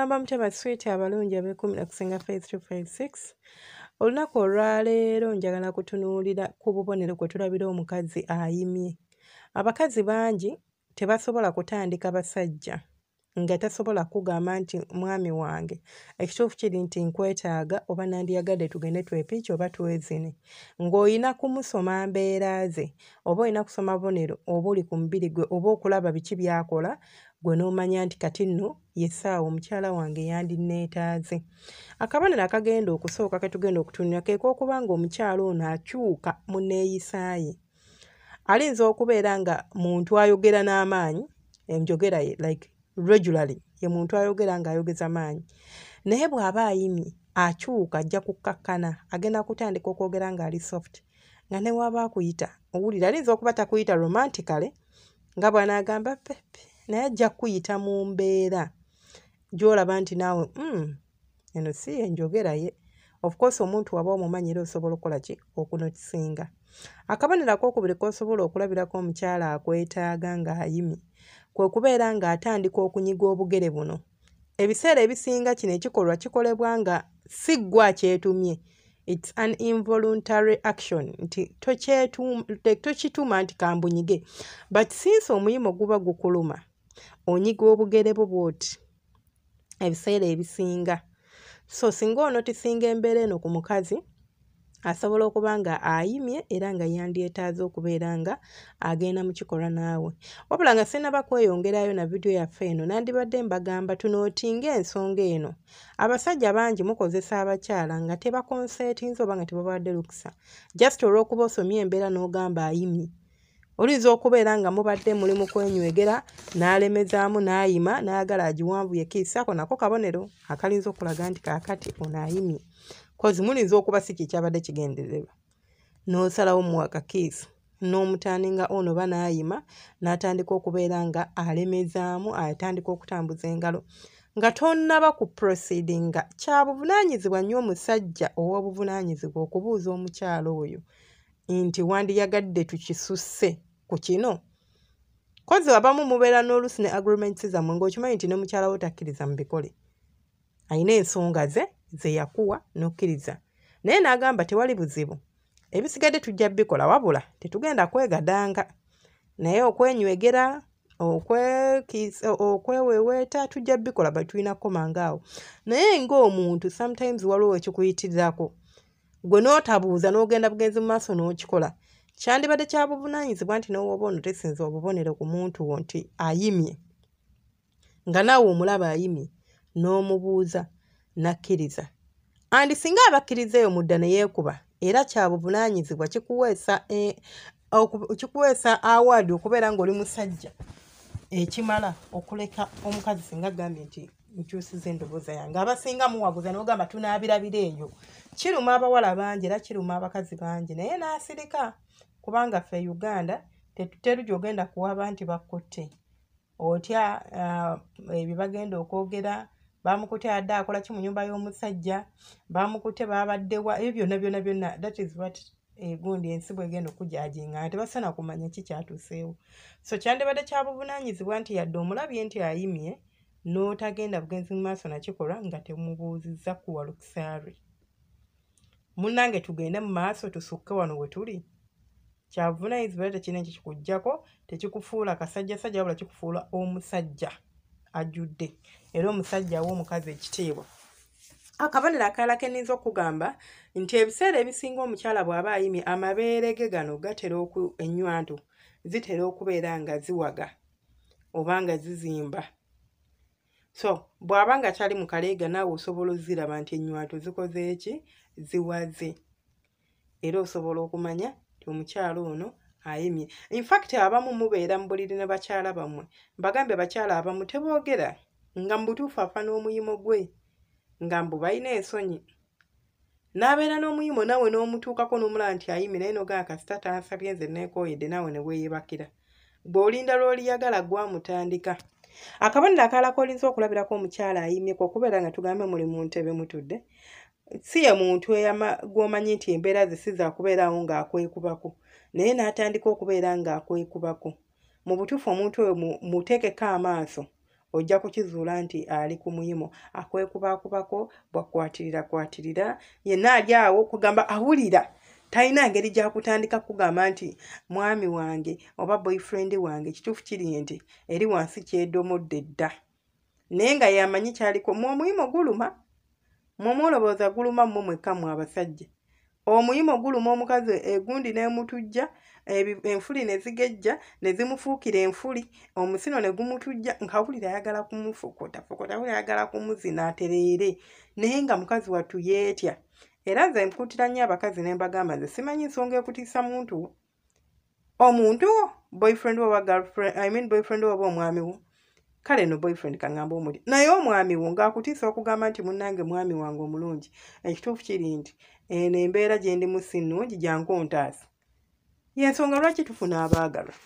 tugamba mutya baswiti abalungi ab'ekumi nakusinga 5356 olunaku olwaleero njagala kutunuulira ku bubonero kwe tulabira omukazi ayimye abakazi bangi tebasobola kutandika basajja nga tasobola kugamba nti mwami wange ekituufu kiri nti nkwetaaga oba nandiyagadde tugende twepiiki oba twezine ng'olina kumusoma mbeera ze oba olina kusoma bubonero oba oli ku mubiri gwe oba okulaba biki byakola gwe n'omanya nti kati nno yesaawa omukyala wange yandineetaaze akabona nakagenda okusooka ketugenda okutunula keekokuba nga omukyala ono akyuka muneeyisaaye alinza okubeera nga muntu ayogera n'amaanyi enjogera ye like regularly ye muntu ayogera ng'ayogeza maanyi naye bw'aba ayimye akyuka ajja kukkakkana agenda kutandika okwogera ng'ali soft nga newaaba akuyita owulire alinza okuba takuyita romanticaly nga bwanaagamba pepe naye ajja kkuyita mu mbeera gyolaba nti naawe mm, eno si enjogeraye ofcourse omuntu waba omumanyire osobola okukola ki okunokisinga akabonero akokubiri kosobola okulabirako omukyala akwetaaga ng'ayimi kwe kubeera ng'atandika okunyiga obugere buno ebiseera ebisinga kino ekikolwa kikolebwa nga si ggwa kyetumye its an involuntary action nti tokituma nti kambunyige but since omuyima oguba gukuluma onyiga obugere bwo bw'oti ebiseera ebisinga so singa onotisinga embeera eno ku mukazi asobola okuba nga ayimye era nga yandyetaaze okubeera nga agenda mu kikolwa naawe wabula nga sinabakweyongerayo na vidiyo yaffe eno nandibadde mbagamba tunootinga ensonga eno abasajja bangi mukozesa abakyala nga tebakonsetinze oba nga tebabadde lukusa just olw'okuba osomye embeera n'ogamba ayimye oliyinza okubeera nga mubadde muli mu kwenywegera n'alemezaamu n'ayima n'ayagala agiwanvuye kiisaako nako kabonero akalinza okulaga nti kaakati onaayimye kozi muliyinza okuba si ki kyabadde kigendererwa n'osalawo muwakakiisa n'omutani nga ono ba n'ayima n'atandika okubeera nga alemezaamu atandika okutambuza engalo nga tonaba ku purosidinga kya buvunaanyizibwa nnyo omusajja owobuvunaanyizibwa okubuuza omukyalo oyo nti wandiyagadde tukisusse ku kino kozi abamu mubeera n'olusi ne agreements zammwe ng'okimanyi nti ne mukyala wo takkiriza mu bikole ayina ensonga ze ze yakuwa n'okkiriza naye n'agamba tewali buzibu ebisigadde tujja bikola wabula tetugenda kwegadanga naye okwenywegera okwewewoeta tujja bikola batulinako mangaawo naye ng'omuntu sometimes waliwo ekikuyitirirako gwe n'otabuuza n'ogenda bugenzi mu maaso n'okikola kyandibadde kya buvunaanyizibwa nti n'owooba ono tesinza obubonero ku muntu wo nti ayimye nga naawe omulaba ayimye n'omubuuza nakkiriza andi singa abakkiriza eyo mudda ne yeekuba era kya buvunaanyizibwa kikuweesa e, awaadi okubeera ngaoli musajja ekimala okuleka omukazi singa agambye nti nkyusiza endoboza yange abasinga muwaguza nogamba tunaabirabira eyo kiruma abawala bangi era kiruma abakazi bangi naye naasirika kubanga ffe uganda teruja ogenda kuwaba nti bakutte otya uh, ebyo bagenda okwogera bamukute adde akola ki mu nyumba y'omusajja bamukute babaddewa ebyo byonna byonna byonna that is what egundi eh, ensibu egenda okujajinga tebasana kumanya ki kyatuseewo so kyandibadde kya buvunanyizibwa nti yadde omulabye nti ayimye n'otagenda bugenzi mu maaso nakikolwa nga temubuuzizza kuwalukisaari munnange tugende mu maaso tusukke wano we tuli kyavunaizibwa era tekina ekyo kikugjako tekikufuula kasajjasajja wabula kikufuula omusajja ajjudde era omusajja awa omukazi ekitiibwa akabonero akalala kenniza okugamba nti ebiseera ebisinga omukyala bw'aba ayimye amabeere ge gano gatera ennywantu zitera okubeera nga ziwaga oba nga zizimba so bw'aba nga kyali mu kaleega naawe osobola oziraba nti ennywantu zikoze eki ziwaze era osobola okumanya omukyala ono ayimye infact abamu mubeera mu buliri ne bakyala bammwe mbagambe bakyala abamu teboogera nga mubutuufu afa n'omuyimo gwe nga mbu balina ensonyi n'abeera n'omuyimo nawe n'omutuukako n'omulala nti ayimi naye nogaa kasita tansabye nze neekooyedde naawe ne weeyebakira bw'olinda lw'oliyagala gwamutandika akabonero akalakoolinza okulabirako omukyala ayimyeku okubeera nga tugambe muli mu ntebe mutudde si ye muntu gwomanyi nti embeera zisiza akubeerawo ng'akwekubako naye n'atandika okubeera ng'akwekubako mu butuufu omuntu oyo muteekeko amaaso ojja kukizuula nti ali ku muyimo akwekubakubako bwakwatirira kwatirira yenna ali awo kugamba awulira talina engeri gyakutandika kugamba nti mwami wange oba boyfriend wange kituufu kiri nti eri wansi kyedomodde dda naye nga yamanyi kyaliko mwe omuyimo guluma mumulobooza guluma mmwe mwekka mmwe abasajja omuyima oguluma omukazi egundi n'emutujja enfuli ne zigejja ne zimufuukira enfuli omusino ne gumutujja nkawulira ayagala kumufukuta fukuta wulira ayagala kumuzina atereere naye nga mukazi wattu yeetya era ze nkutira nnyo abakazi ne mbagamba ze simanyi nsonga ekutiisa muntu wo omuntu wo boyfriend wo oba girlfriend i mean boyfriend wo oba omwami wo kale no boyfriend kangamba omuli naye omwami wo ng'akutiisa okugamba nti munnange mwami wange omulungi ekituufu eh, kiri nti eno embeera gye ndimu si nnungi gyankuntaasa yensonga lwaki tufuna abaagalwa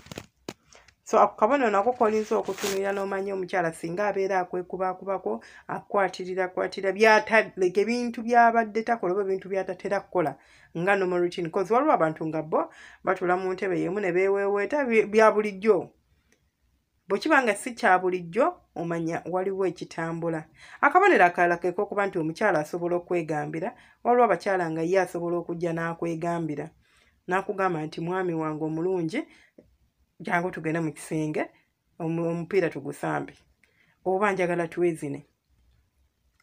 so akukabona nako kolinza okutunuira n'omanya omukyala singa abeera akwekubakubako akukwatirira kwatirira byatalega ebintu byabadde takola oba ebintu byatatera kukola nga nomorutin kozi waliwo abantu nga bo batula mu ntebe yemu ne beeweweeta bya bulijjo bwe kiba nga si kya bulijjo omanya waliwo ekitambula akabonero akalala kekokuba nti omukyala asobola okwegambira waliwo abakyala nga ye asobola okujja n'akwegambira n'akugamba nti mwami wange omulungi jangu tugende mu kisenge omupiira tugusambe oba njagala twezine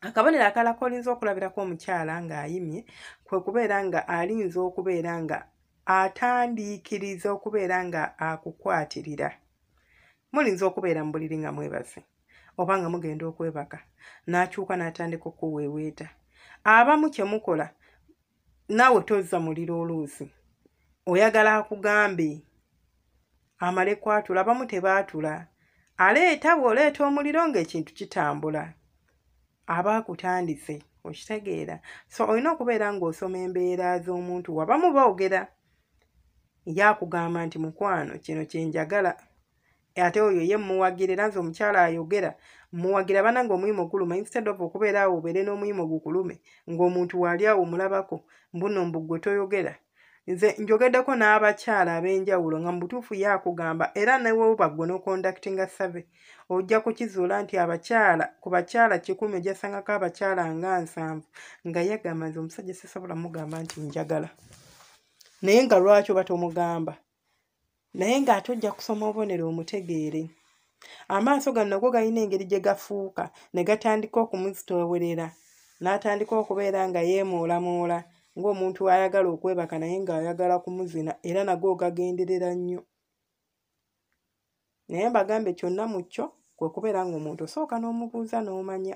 akabonero akalala koolinza okulabirako omukyala ng'ayimye kwe kubeera nga alinza okubeera nga atandiikiriza okubeera nga akukwatirira mulinza okubeera mu buliri nga mwebase oba nga mugenda okwebaka n'akyuka n'atandika okuweeweeta abamu kye mukola naawe tozza muliro oluusi oyagala akugambe amale kwatula abamu tebaatula aleeta bw'oleeta omuliro ng'ekintu kitambula aba akutandise okitegeera so olina okubeera ng'osoma embeera z'omuntu wabamu boogera yaakugamba nti mukwano kino kyenjagala ate oyo ye muwagira era nze omukyala ayogera muwagira bana nga omuyima okuluma instead of okubeeraawo obeere n'omuyima gukulume ng'omuntu waali awo omulabako mbuno mbugwe toyogera nze njogeddeko n'abakyala ab'enjawulo nga mubutuufu ye akugamba era newobaggwe n'oconductinga save ojja kukizuula nti abakyala ku bakyala kikumi ojasangako abakyala nga nsanvu nga yagamba nze omusajja sisobola mugamba nti njagala naye nga lwaki oba tomugamba naye ng'ate ojja kusoma obubonero omutegeere amaaso gano nago galina engeri gye gafuuka ne gatandika okumuzitoowerera n'atandika okubeera nga yeemoolamoola ng'omuntu ayagala okwebaka naye ng'ayagala kumuzina era nago ogagenderera nnyo naye mbagambe kyonna mu kyo kwe kubeera ng'omuntu osooka n'omubuuza n'omanya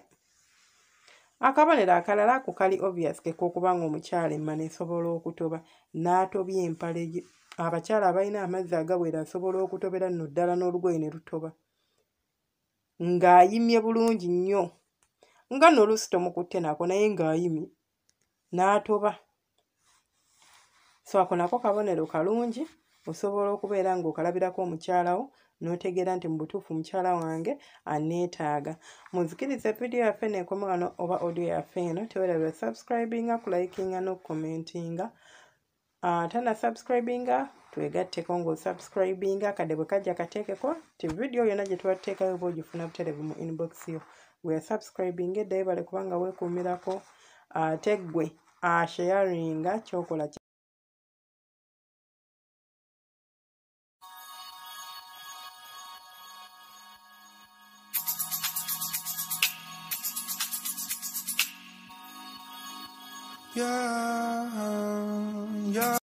akabonero akalala ako kali obvious kekokuba ng'omukyala emma nesobola okutoba n'atobya empale ye abakyala abalina amazzi agawera asobola okutobera nno ddala n'olugoye ne lutoba ng'ayimye bulungi nnyo nga n'oluusi tomukutte nako naye ng'ayimye n'atoba so ako nako kabonero kalungi osobola okubeera ng'okalabirako omukyalawo n'otegeera nti mu butuufu mukyala wange aneetaaga muzikiriza vidiyo yaffe neekoma wano oba odiyo yaffe eno tewerabira subscribinga kulikinga n'okukomentinga Ah, tana subscribinga twegatteko ng'osubscribinga kade bwe kajja kateekeko ti vidiyo yonna gye twateekayo oba ogifuna butereevu mu inbox yo weyasubscribinga eddayo bale kubanga weekuumirako ate ah, ggwe asheyaringa ah, kyokola Yeah. yeah.